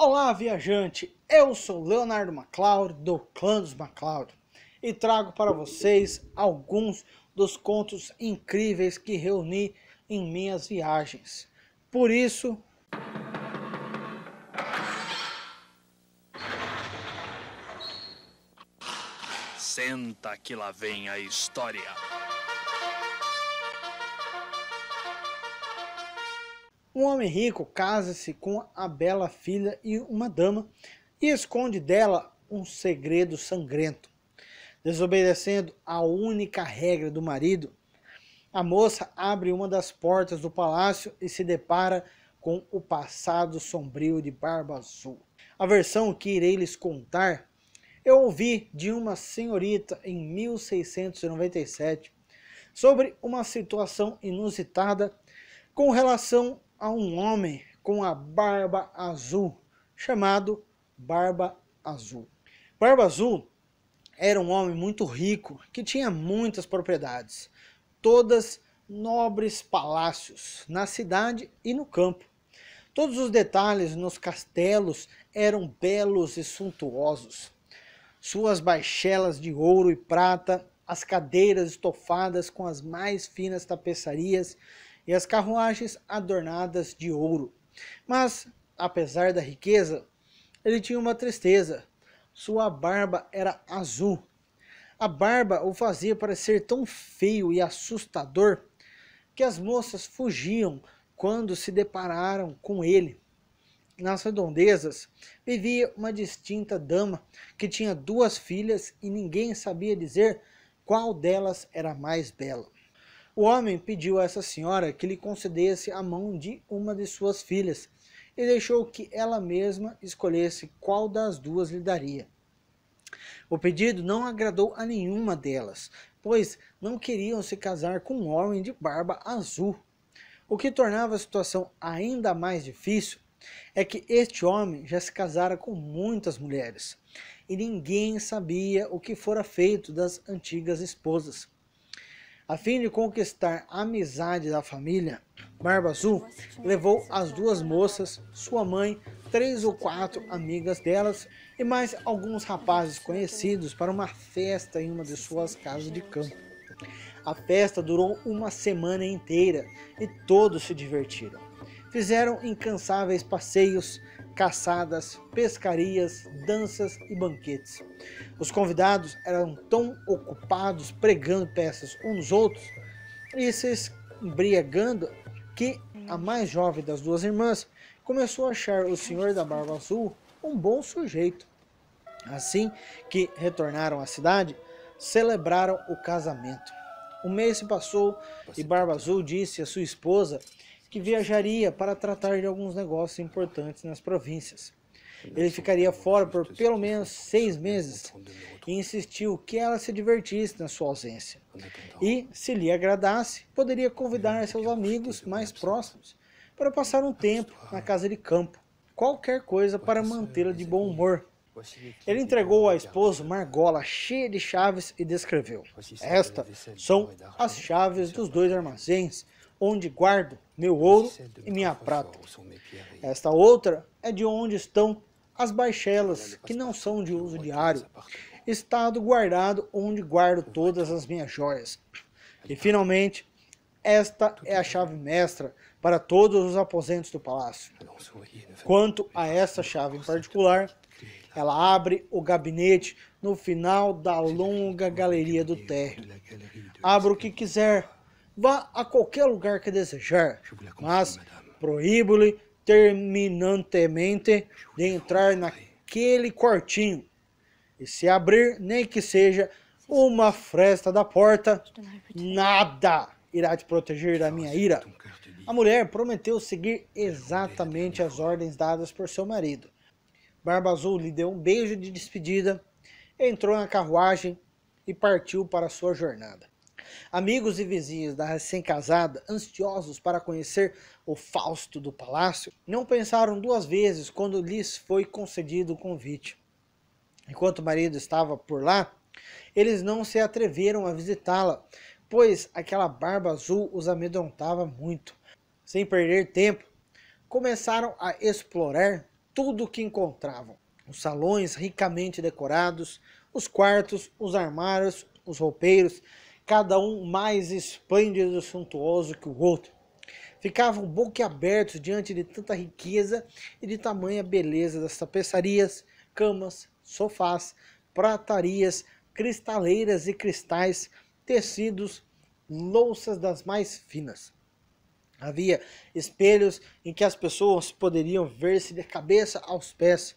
Olá, viajante! Eu sou Leonardo MacLeod, do Clã dos MacLeod, e trago para vocês alguns dos contos incríveis que reuni em minhas viagens. Por isso... Senta que lá vem a história. Um homem rico casa-se com a bela filha e uma dama e esconde dela um segredo sangrento. Desobedecendo a única regra do marido, a moça abre uma das portas do palácio e se depara com o passado sombrio de Barba Azul. A versão que irei lhes contar eu ouvi de uma senhorita em 1697 sobre uma situação inusitada com relação a um homem com a barba azul, chamado Barba Azul. Barba Azul era um homem muito rico que tinha muitas propriedades, todas nobres palácios na cidade e no campo. Todos os detalhes nos castelos eram belos e suntuosos. Suas baixelas de ouro e prata, as cadeiras estofadas com as mais finas tapeçarias e as carruagens adornadas de ouro. Mas, apesar da riqueza, ele tinha uma tristeza. Sua barba era azul. A barba o fazia parecer tão feio e assustador que as moças fugiam quando se depararam com ele. Nas redondezas vivia uma distinta dama que tinha duas filhas e ninguém sabia dizer qual delas era mais bela. O homem pediu a essa senhora que lhe concedesse a mão de uma de suas filhas e deixou que ela mesma escolhesse qual das duas lhe daria. O pedido não agradou a nenhuma delas, pois não queriam se casar com um homem de barba azul. O que tornava a situação ainda mais difícil é que este homem já se casara com muitas mulheres e ninguém sabia o que fora feito das antigas esposas. A fim de conquistar a amizade da família, Barba Azul levou as duas moças, sua mãe, três ou quatro amigas delas e mais alguns rapazes conhecidos para uma festa em uma de suas casas de campo. A festa durou uma semana inteira e todos se divertiram. Fizeram incansáveis passeios, caçadas, pescarias, danças e banquetes. Os convidados eram tão ocupados pregando peças uns nos outros e se embriagando que a mais jovem das duas irmãs começou a achar o senhor da barba azul um bom sujeito. Assim que retornaram à cidade, celebraram o casamento. Um mês se passou e Barba Azul disse à sua esposa que viajaria para tratar de alguns negócios importantes nas províncias. Ele ficaria fora por pelo menos seis meses e insistiu que ela se divertisse na sua ausência. É então? E, se lhe agradasse, poderia convidar seus amigos mais próximos para passar um tempo na casa de campo, qualquer coisa para mantê-la de bom humor. Ele entregou à esposa uma né? argola cheia de chaves e descreveu: Estas são as chaves dos dois armazéns onde guardo meu ouro e minha prata. Esta outra é de onde estão as baixelas, que não são de uso diário, estado guardado onde guardo todas as minhas joias. Tá e finalmente, esta é a chave mestra para todos os aposentos do palácio. Ah, é Quanto a esta chave em particular, ela abre o gabinete no final da longa galeria do térreo. Abra o que é quiser, vá a qualquer lugar que desejar, mas proíbo-lhe determinantemente de entrar naquele quartinho e se abrir, nem que seja uma fresta da porta, nada irá te proteger da minha ira. A mulher prometeu seguir exatamente as ordens dadas por seu marido. Barba Azul lhe deu um beijo de despedida, entrou na carruagem e partiu para sua jornada. Amigos e vizinhos da recém-casada, ansiosos para conhecer o Fausto do palácio, não pensaram duas vezes quando lhes foi concedido o convite. Enquanto o marido estava por lá, eles não se atreveram a visitá-la, pois aquela barba azul os amedrontava muito. Sem perder tempo, começaram a explorar tudo o que encontravam: os salões ricamente decorados, os quartos, os armários, os roupeiros cada um mais esplêndido e suntuoso que o outro. Ficavam boquiabertos diante de tanta riqueza e de tamanha beleza das tapeçarias, camas, sofás, pratarias, cristaleiras e cristais, tecidos, louças das mais finas. Havia espelhos em que as pessoas poderiam ver-se de cabeça aos pés.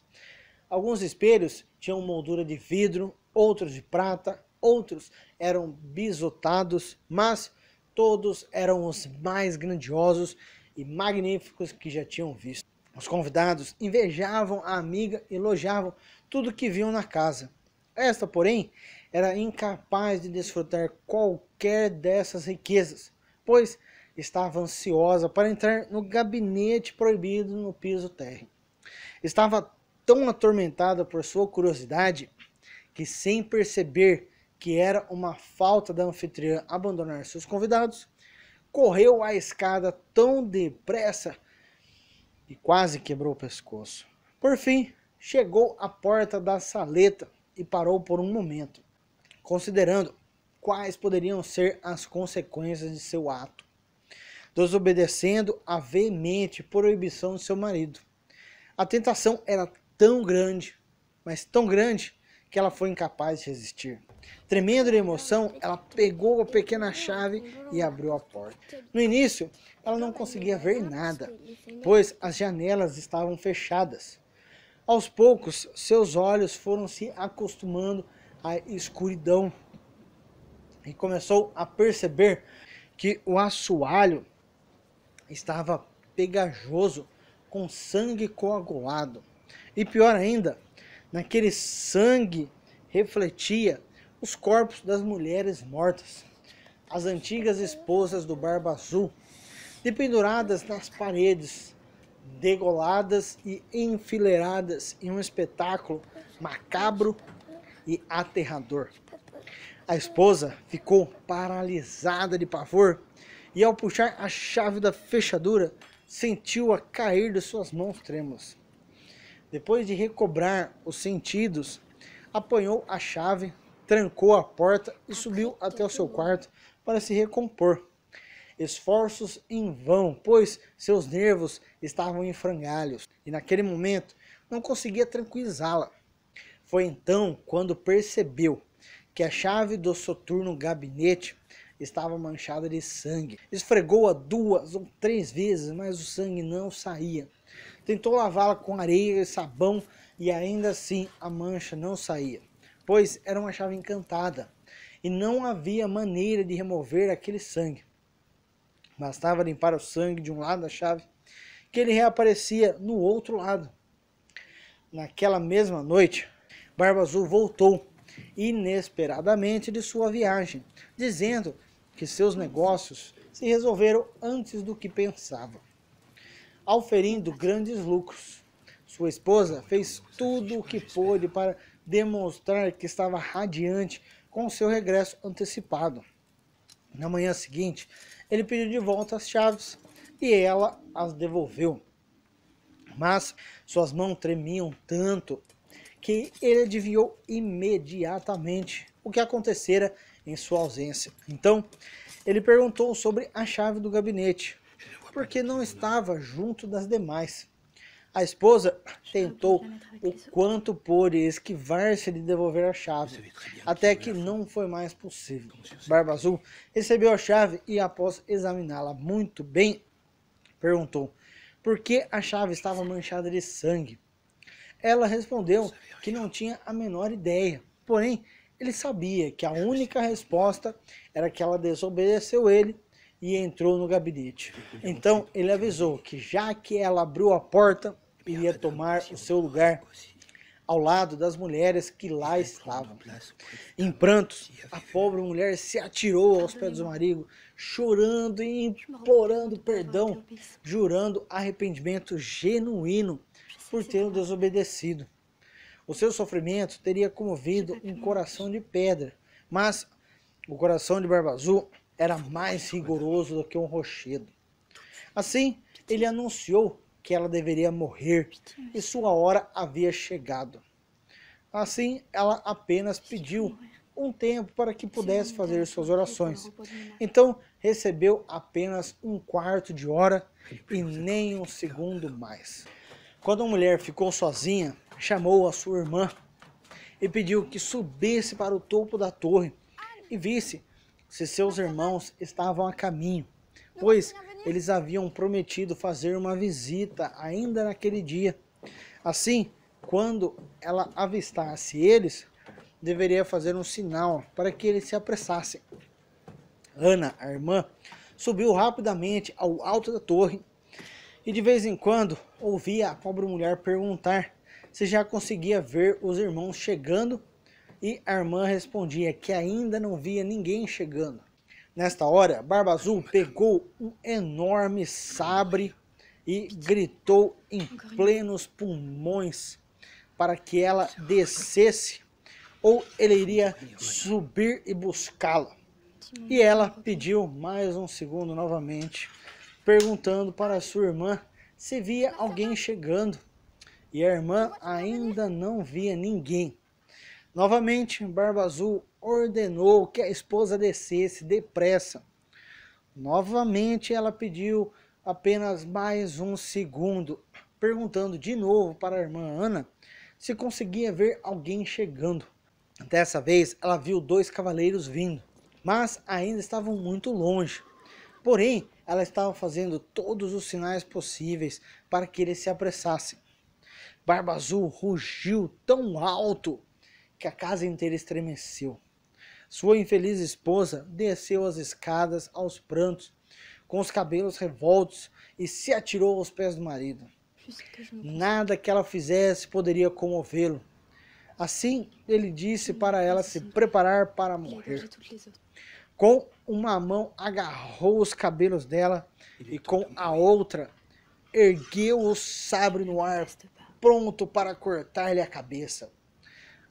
Alguns espelhos tinham moldura de vidro, outros de prata, outros eram bisotados, mas todos eram os mais grandiosos e magníficos que já tinham visto. Os convidados invejavam a amiga, e elogiavam tudo que viam na casa. Esta, porém, era incapaz de desfrutar qualquer dessas riquezas, pois estava ansiosa para entrar no gabinete proibido no piso térreo. Estava tão atormentada por sua curiosidade que, sem perceber, que era uma falta da anfitriã abandonar seus convidados, correu a escada tão depressa e quase quebrou o pescoço. Por fim, chegou à porta da saleta e parou por um momento, considerando quais poderiam ser as consequências de seu ato, desobedecendo a veemente proibição de seu marido. A tentação era tão grande, mas tão grande, que ela foi incapaz de resistir. Tremendo de emoção, ela pegou a pequena chave e abriu a porta. No início, ela não conseguia ver nada, pois as janelas estavam fechadas. Aos poucos, seus olhos foram se acostumando à escuridão e começou a perceber que o assoalho estava pegajoso, com sangue coagulado. E pior ainda, naquele sangue refletia os corpos das mulheres mortas, as antigas esposas do Barba Azul, dependuradas nas paredes, degoladas e enfileiradas em um espetáculo macabro e aterrador. A esposa ficou paralisada de pavor e, ao puxar a chave da fechadura, sentiu-a cair de suas mãos trêmulas. Depois de recobrar os sentidos, apanhou a chave trancou a porta e subiu até o seu quarto para se recompor. Esforços em vão, pois seus nervos estavam em frangalhos e naquele momento não conseguia tranquilizá-la. Foi então quando percebeu que a chave do soturno gabinete estava manchada de sangue. Esfregou-a duas ou três vezes, mas o sangue não saía. Tentou lavá-la com areia e sabão e ainda assim a mancha não saía pois era uma chave encantada e não havia maneira de remover aquele sangue. Bastava limpar o sangue de um lado da chave, que ele reaparecia no outro lado. Naquela mesma noite, Barba Azul voltou inesperadamente de sua viagem, dizendo que seus negócios se resolveram antes do que pensava, auferindo grandes lucros. Sua esposa fez tudo o que pôde para demonstrar que estava radiante com seu regresso antecipado. Na manhã seguinte, ele pediu de volta as chaves e ela as devolveu. Mas suas mãos tremiam tanto que ele adivinhou imediatamente o que acontecera em sua ausência. Então, ele perguntou sobre a chave do gabinete, porque não estava junto das demais. A esposa tentou é o quanto pôde esquivar-se de devolver a chave, tá até que né, não foi mais possível. Barba Azul recebeu a chave e, após examiná-la muito bem, perguntou por que a chave estava manchada de sangue. Ela respondeu que não tinha a menor ideia, porém ele sabia que a única resposta era que ela desobedeceu ele e entrou no gabinete. Então ele avisou que já que ela abriu a porta, iria tomar o seu lugar ao lado das mulheres que lá estavam. Em prantos, a pobre mulher se atirou aos pés do marido, chorando e implorando perdão, jurando arrependimento genuíno por tê-lo desobedecido. O seu sofrimento teria comovido um coração de pedra, mas o coração de Barba Azul era mais rigoroso do que um rochedo. Assim, ele anunciou que ela deveria morrer e sua hora havia chegado. Assim, ela apenas pediu um tempo para que pudesse fazer suas orações. Então, recebeu apenas um quarto de hora e nem um segundo mais. Quando a mulher ficou sozinha, chamou a sua irmã e pediu que subisse para o topo da torre e visse se seus é irmãos estavam a caminho, pois eles haviam prometido fazer uma visita ainda naquele dia. Assim, quando ela avistasse eles, deveria fazer um sinal para que eles se apressassem. Ana, a irmã, subiu rapidamente ao alto da torre e de vez em quando ouvia a pobre mulher perguntar se já conseguia ver os irmãos chegando e a irmã respondia que ainda não via ninguém chegando. Nesta hora, Barba Azul pegou um enorme sabre e gritou em plenos pulmões para que ela descesse ou ele iria subir e buscá-la. E ela pediu mais um segundo novamente, perguntando para sua irmã se via alguém chegando. E a irmã ainda não via ninguém. Novamente, Barba Azul ordenou que a esposa descesse depressa. Novamente, ela pediu apenas mais um segundo, perguntando de novo para a irmã Ana se conseguia ver alguém chegando. Dessa vez, ela viu dois cavaleiros vindo, mas ainda estavam muito longe. Porém, ela estava fazendo todos os sinais possíveis para que eles se apressassem. Barba Azul rugiu tão alto que a casa inteira estremeceu. Sua infeliz esposa desceu as escadas aos prantos, com os cabelos revoltos, e se atirou aos pés do marido. Nada que ela fizesse poderia comovê-lo. Assim, ele disse para ela se preparar para é morrer. Com uma mão agarrou os cabelos dela e com a outra ergueu o sabre no ar, pronto para cortar-lhe a cabeça.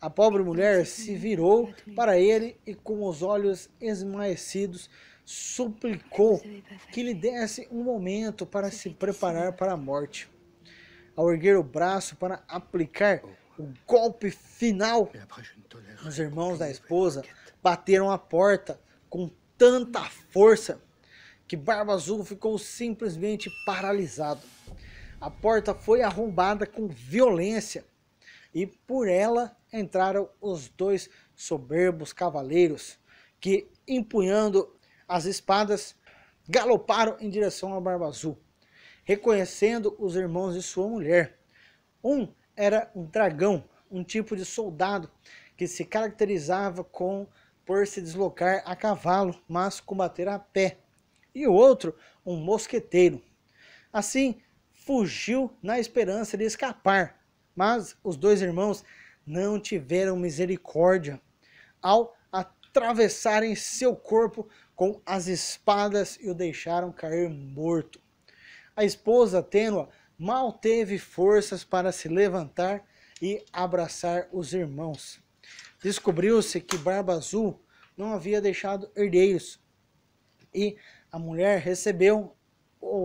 A pobre mulher se virou para ele e, com os olhos esmaecidos, suplicou que lhe desse um momento para se preparar assim. para a morte. Ao erguer o braço para aplicar o golpe final, então, os irmãos da esposa bateram a porta com tanta força que Barba Azul ficou simplesmente paralisado. A porta foi arrombada com violência e por ela entraram os dois soberbos cavaleiros, que, empunhando as espadas, galoparam em direção à Barba Azul, reconhecendo os irmãos de sua mulher. Um era um dragão, um tipo de soldado que se caracterizava com por se deslocar a cavalo, mas combater a pé, e o outro, um mosqueteiro. Assim, fugiu na esperança de escapar, mas os dois irmãos não tiveram misericórdia ao atravessarem seu corpo com as espadas e o deixaram cair morto. A esposa tênua mal teve forças para se levantar e abraçar os irmãos. Descobriu-se que Barba Azul não havia deixado herdeiros e a mulher recebeu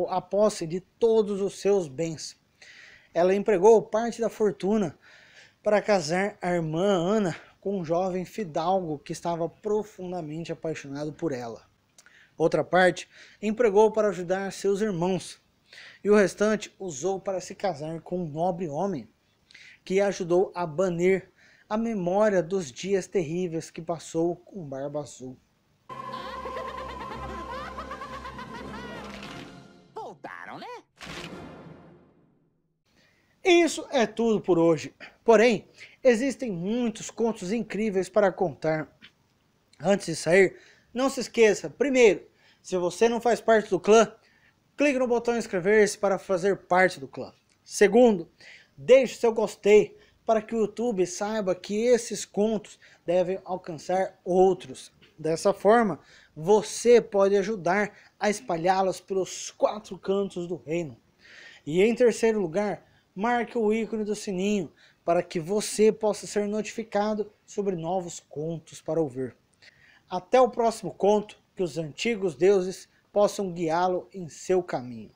a posse de todos os seus bens. Ela empregou parte da fortuna para casar a irmã Ana com um jovem fidalgo que estava profundamente apaixonado por ela. Outra parte empregou para ajudar seus irmãos, e o restante usou para se casar com um nobre homem que ajudou a banir a memória dos dias terríveis que passou com Barba Azul. Isso é tudo por hoje. Porém, existem muitos contos incríveis para contar. Antes de sair, não se esqueça, primeiro, se você não faz parte do clã, clique no botão inscrever-se para fazer parte do clã. Segundo, deixe seu gostei para que o YouTube saiba que esses contos devem alcançar outros. Dessa forma, você pode ajudar a espalhá-los pelos quatro cantos do reino. E em terceiro lugar, marque o ícone do sininho para que você possa ser notificado sobre novos contos para ouvir. Até o próximo conto, que os antigos deuses possam guiá-lo em seu caminho.